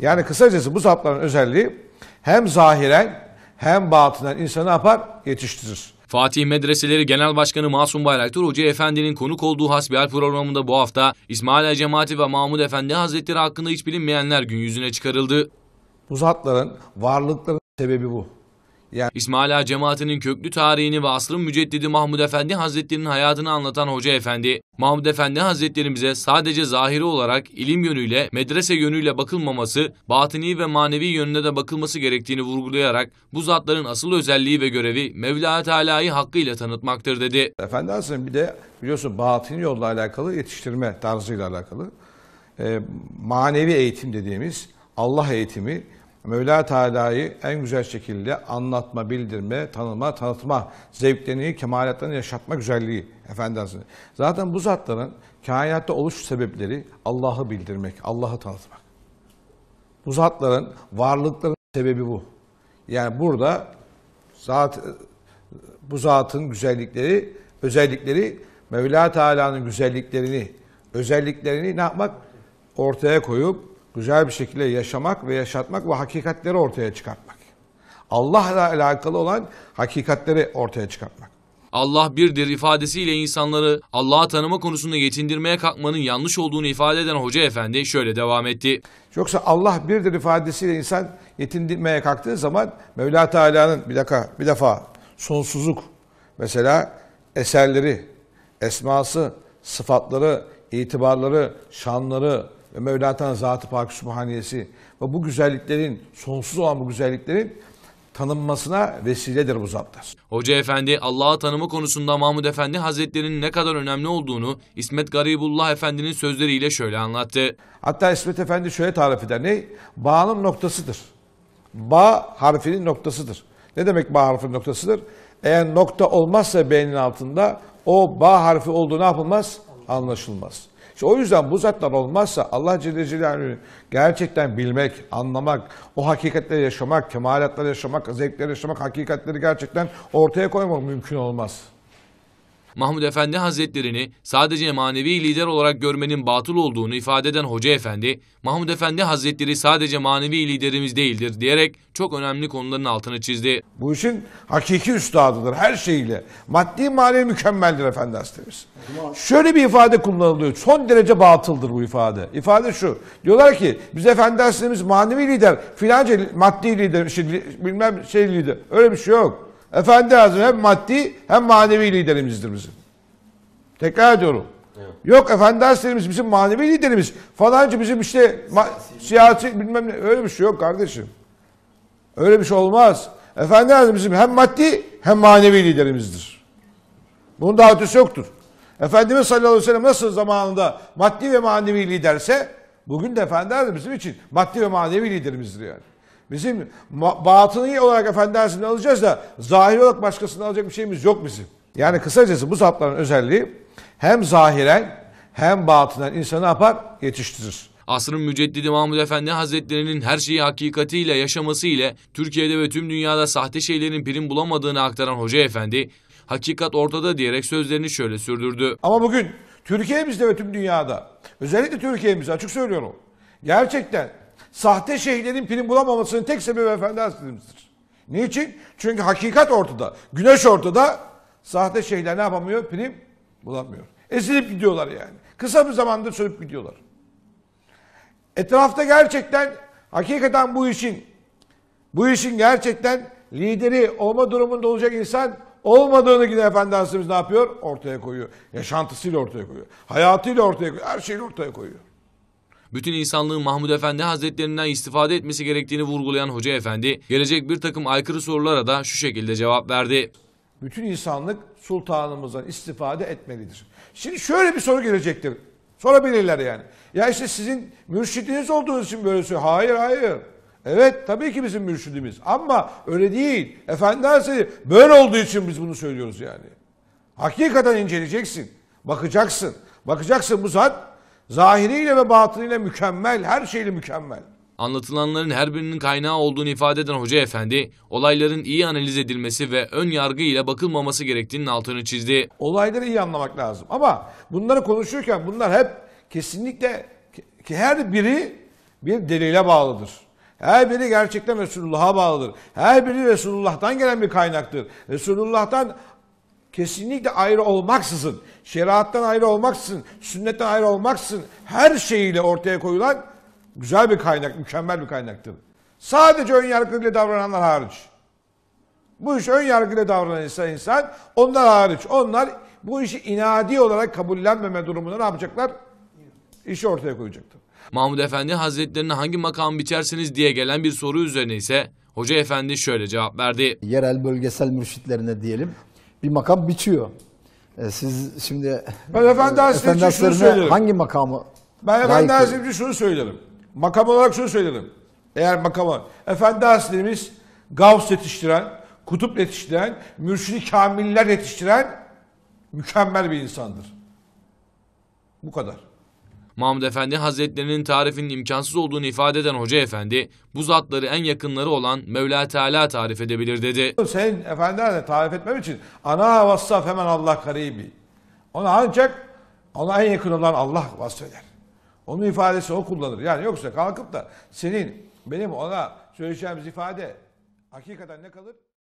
Yani kısacası bu sapların özelliği hem zahiren hem batından insanı yapar yetiştirir. Fatih Medreseleri Genel Başkanı Masum Bayraktar Hoca Efendi'nin konuk olduğu hasbihal programında bu hafta İsmail Cemaati ve Mahmud Efendi Hazretleri hakkında hiç bilinmeyenler gün yüzüne çıkarıldı. Bu zatların varlıkların sebebi bu. Yani... İsmail cemaatinin köklü tarihini ve asrın müceddidi Mahmud Efendi Hazretleri'nin hayatını anlatan Hoca Efendi, Mahmud Efendi Hazretlerimize sadece zahiri olarak ilim yönüyle, medrese yönüyle bakılmaması, batini ve manevi yönüne de bakılması gerektiğini vurgulayarak bu zatların asıl özelliği ve görevi Mevla Teala'yı hakkıyla tanıtmaktır dedi. Efendi Hazretleri bir de biliyorsun batini yolla alakalı yetiştirme tarzıyla alakalı e, manevi eğitim dediğimiz Allah eğitimi Mevla Teala'yı en güzel şekilde anlatma, bildirme, tanıma, tanıtma, zevklerini, kemalatlarını yaşatma güzelliği efendisi. Zaten bu zatların kainatta oluş sebepleri Allah'ı bildirmek, Allah'ı tanıtmak. Bu zatların varlıkların sebebi bu. Yani burada zat, bu zatın güzellikleri, özellikleri Mevla Teala'nın güzelliklerini, özelliklerini ne yapmak? Ortaya koyup güzel bir şekilde yaşamak ve yaşatmak ve hakikatleri ortaya çıkartmak. Allah'la alakalı olan hakikatleri ortaya çıkartmak. Allah birdir ifadesiyle insanları Allah'a tanıma konusunda yetindirmeye kalkmanın yanlış olduğunu ifade eden Hoca Efendi şöyle devam etti. Yoksa Allah birdir ifadesiyle insan yetindirmeye kalktığı zaman Mevla Teala'nın bir dakika bir defa sonsuzluk mesela eserleri, esması, sıfatları, itibarları, şanları, ve Mevlata'nın Zat-ı Pak Sübhaniyesi ve bu güzelliklerin, sonsuz olan bu güzelliklerin tanınmasına vesiledir bu zaptas. Hoca Efendi Allah'ı tanımı konusunda Mahmud Efendi Hazretleri'nin ne kadar önemli olduğunu İsmet Garibullah Efendi'nin sözleriyle şöyle anlattı. Hatta İsmet Efendi şöyle tarif eder. Ne? Bağ'ın noktasıdır. Ba harfinin noktasıdır. Ne demek ba harfinin noktasıdır? Eğer nokta olmazsa beynin altında o ba harfi olduğu ne yapılmaz? anlaşılmaz. İşte o yüzden bu zatlar olmazsa Allah Celle Celaluhu'yu gerçekten bilmek, anlamak, o hakikatleri yaşamak, kemalatları yaşamak, zevkleri yaşamak, hakikatleri gerçekten ortaya koymak mümkün olmaz.'' Mahmud Efendi Hazretlerini sadece manevi lider olarak görmenin batıl olduğunu ifade eden Hoca Efendi, Mahmud Efendi Hazretleri sadece manevi liderimiz değildir diyerek çok önemli konuların altını çizdi. Bu işin hakiki üstadıdır her şeyiyle. Maddi manevi mükemmeldir Efendi Hazretlerimiz. Şöyle bir ifade kullanılıyor. Son derece batıldır bu ifade. İfade şu. Diyorlar ki biz Efendi Hazretlerimiz manevi lider, filanca maddi lider, şey, bilmem şey lider. Öyle bir şey yok. Efendi Hazretleri hem maddi hem manevi liderimizdir bizim. Tekrar ediyorum. Evet. Yok Efendi Hazretlerimiz bizim manevi liderimiz. Falancı bizim işte siyasi, siyasi bilmem ne öyle bir şey yok kardeşim. Öyle bir şey olmaz. Efendi Hazretlerimiz bizim hem maddi hem manevi liderimizdir. Bunun daha ötesi yoktur. Efendimiz sallallahu aleyhi ve sellem nasıl zamanında maddi ve manevi liderse bugün de Efendi Hazretlerimiz bizim için maddi ve manevi liderimizdir yani. Bizim batını olarak efendisini alacağız da zahir olarak başkasını alacak bir şeyimiz yok bizim. Yani kısacası bu sapların özelliği hem zahiren hem batınen insanı yapar yetiştirir. Asrın müceddidi Mahmud Efendi Hazretlerinin her şeyi hakikatiyle yaşaması ile Türkiye'de ve tüm dünyada sahte şeylerin prim bulamadığını aktaran Hoca Efendi, hakikat ortada diyerek sözlerini şöyle sürdürdü. Ama bugün Türkiye'mizde ve tüm dünyada, özellikle Türkiye'mizde açık söylüyorum, gerçekten Sahte şehirlerin prim bulamamasının tek sebebi efendi hazretlerimizdir. Niçin? Çünkü hakikat ortada. Güneş ortada. Sahte şehirler ne yapamıyor? Prim bulamıyor. Ezilip gidiyorlar yani. Kısa bir zamandır sönüp gidiyorlar. Etrafta gerçekten hakikaten bu işin bu işin gerçekten lideri olma durumunda olacak insan olmadığını yine Efendi Hazretimiz ne yapıyor? Ortaya koyuyor. Yaşantısıyla ortaya koyuyor. Hayatıyla ortaya koyuyor. Her şeyi ortaya koyuyor bütün insanlığın Mahmud Efendi Hazretlerinden istifade etmesi gerektiğini vurgulayan Hoca Efendi, gelecek bir takım aykırı sorulara da şu şekilde cevap verdi. Bütün insanlık sultanımızdan istifade etmelidir. Şimdi şöyle bir soru gelecektir. Sorabilirler yani. Ya işte sizin mürşidiniz olduğunuz için böyle söylüyor. Hayır hayır. Evet tabii ki bizim mürşidimiz ama öyle değil. Efendi Hazretleri böyle olduğu için biz bunu söylüyoruz yani. Hakikaten inceleyeceksin. Bakacaksın. Bakacaksın bu zat Zahiriyle ve batınıyla mükemmel, her şeyle mükemmel. Anlatılanların her birinin kaynağı olduğunu ifade eden Hoca Efendi, olayların iyi analiz edilmesi ve ön yargı ile bakılmaması gerektiğinin altını çizdi. Olayları iyi anlamak lazım ama bunları konuşurken bunlar hep kesinlikle ki her biri bir delile bağlıdır. Her biri gerçekten Resulullah'a bağlıdır. Her biri Resulullah'tan gelen bir kaynaktır. Resulullah'tan Kesinlikle ayrı olmaksızın, şeriattan ayrı olmaksızın, sünnetten ayrı olmaksızın her şeyiyle ortaya koyulan güzel bir kaynak, mükemmel bir kaynaktır. Sadece ön yargıyla davrananlar hariç. Bu iş ön yargıyla davranan insan insan, onlar hariç. Onlar bu işi inadi olarak kabullenmeme durumunda ne yapacaklar? İşi ortaya koyacaklar. Mahmud Efendi Hazretlerine hangi makam biçersiniz diye gelen bir soru üzerine ise Hoca Efendi şöyle cevap verdi. Yerel bölgesel mürşitlerine diyelim bir makam bitiyor. E, siz şimdi ben efendi e, şunu hangi makamı ben efendi hazretleri şunu söylerim. Makam olarak şunu söylerim. Eğer makama efendi hazretlerimiz Gavs yetiştiren, kutup yetiştiren, mürşidi kamiller yetiştiren mükemmel bir insandır. Bu kadar. Mahmud Efendi Hazretlerinin tarifinin imkansız olduğunu ifade eden Hoca Efendi, bu zatları en yakınları olan Mevla Teala tarif edebilir dedi. Senin efendilerle tarif etmem için ana vasıf hemen Allah karibi. Ona ancak ona en yakın olan Allah vasfeder. Onun ifadesi o kullanır. Yani yoksa kalkıp da senin benim ona söyleyeceğimiz ifade hakikaten ne kalır?